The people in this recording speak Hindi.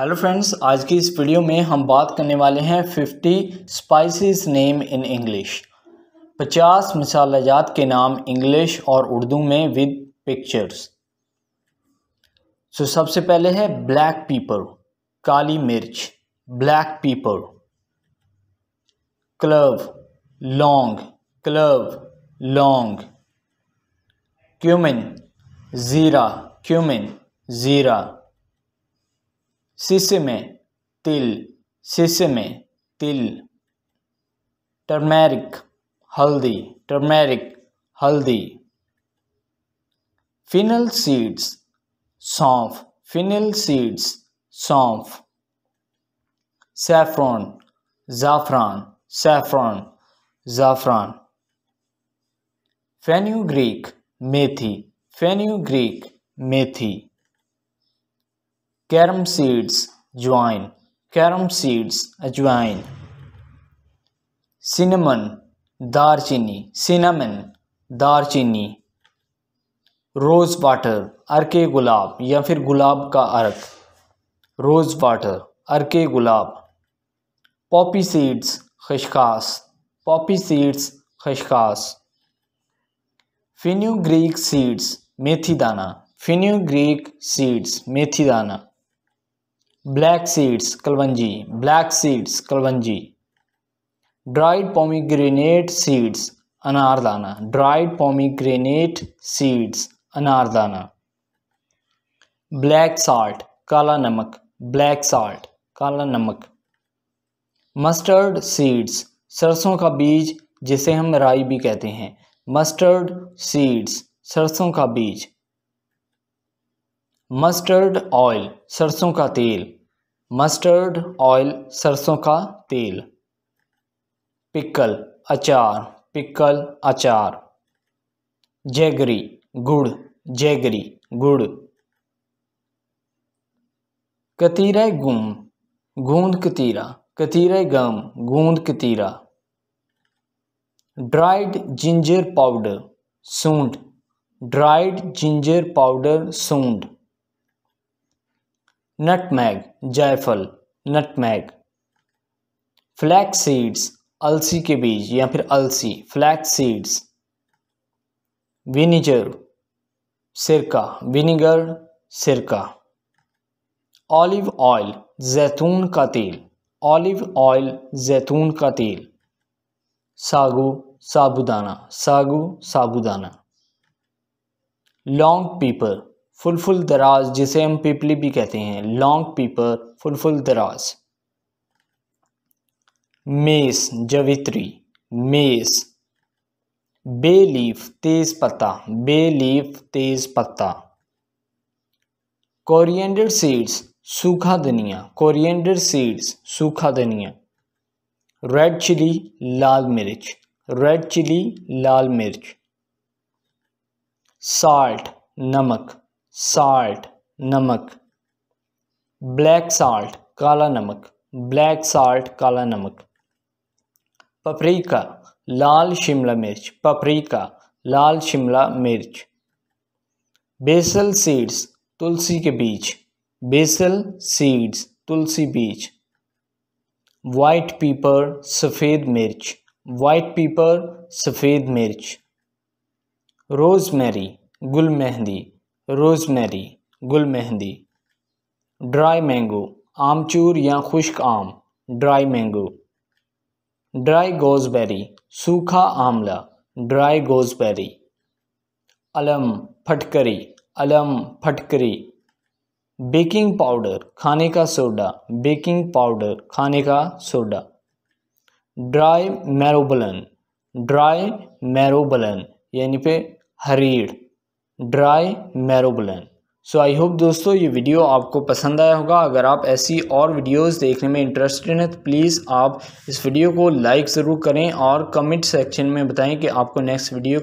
हेलो फ्रेंड्स आज की इस वीडियो में हम बात करने वाले हैं 50 स्पाइसेस नेम इन इंग्लिश 50 जात के नाम इंग्लिश और उर्दू में विद पिक्चर्स सो सबसे पहले है ब्लैक पीपर काली मिर्च ब्लैक पीपर क्लव लौंग क्लव लौंग क्यूमिन ज़ीरा क्यूमिन ज़ीरा शिष्य में तिल शिष्य में तिल टर्मेरिक हल्दी टर्मेरिक हल्दी फिनल सीड्स सौंफ फिनल सीड्स सौंफ सेफ्रॉन ज़ाफ़रान सेफ्रॉन ज़ाफ़रान ग्रीक मेथी फेन्यूग्रीक मेथी कैरम सीड्स ज्वाइन कैरम सीड्स अजवाइन सिनेमन दारचीनी सिनेमन दारचीनी रोज़ वाटर अरके गुलाब या फिर गुलाब का अर्क रोज़ वाटर अरके गुलाब पॉपी सीड्स खशखास पॉपी सीड्स खशखास फिन्यू ग्रीक सीड्स मेथी दाना फिन्यू ग्रीक सीड्स मेथी दाना ब्लैक सीड्स कलवंजी ब्लैक सीड्स कलवंजी ड्राइड पोमीग्रेनेट सीड्स अनारदाना ड्राइड पोमीग्रेनेट सीड्स अनारदाना ब्लैक साल्ट काला नमक ब्लैक साल्ट काला नमक मस्टर्ड सीड्स सरसों का बीज जिसे हम राई भी कहते हैं मस्टर्ड सीड्स सरसों का बीज मस्टर्ड ऑयल सरसों का तेल मस्टर्ड ऑयल सरसों का तेल पिकल अचार पिकल अचार जैगरी गुड़ जैगरी गुड़ कतीरा गुम गूंद कतीरा कतीरा गम गूंद कतीरा ड्राइड जिंजर पाउडर सूंड ड्राइड जिंजर पाउडर सूंड नटमैग जायफल नटमैग फ्लैक्स सीड्स अलसी के बीज या फिर अलसी फ्लैक्स सीड्स विनीजर सिरका विनीगर सिरका ऑलिव ऑयल जैतून का तेल ऑलिव ऑयल जैतून का तेल सागु साबुदाना सागु साबुदाना लॉन्ग पीपर फुलफुल दराज जिसे हम पीपली भी कहते हैं लॉन्ग पीपर फुलफुल दराज मेस जवित्री मेस बे लीफ तेज पत्ता बे लीफ तेज पत्ता कोरिएंडर सीड्स सूखा धनिया कोरिएंडर सीड्स सूखा धनिया रेड चिली लाल मिर्च रेड चिली लाल मिर्च साल्ट नमक साल्ट नमक ब्लैक साल्ट काला नमक ब्लैक साल्ट काला नमक पपरीका लाल शिमला मिर्च पपरीका लाल शिमला मिर्च बेसल सीड्स तुलसी के बीज बेसल सीड्स तुलसी बीज वाइट पीपर सफ़ेद मिर्च वाइट पीपर सफ़ेद मिर्च रोज़मेरी गुल मेहंदी रोजमेरी गुल मेहंदी ड्राई मैंगो आमचूर या खुश्क आम ड्राई मैंगो ड्राई गोजबेरी सूखा आमला ड्राई गोजबेरी अलम फटकरी अलम फटकरी बेकिंग पाउडर खाने का सोडा बेकिंग पाउडर खाने का soda dry myrobalan dry myrobalan यानी पे हरीड़ ड्राई मैरोबलन सो आई होप दोस्तों ये वीडियो आपको पसंद आया होगा अगर आप ऐसी और वीडियोस देखने में इंटरेस्टेड हैं तो प्लीज़ आप इस वीडियो को लाइक ज़रूर करें और कमेंट सेक्शन में बताएं कि आपको नेक्स्ट वीडियो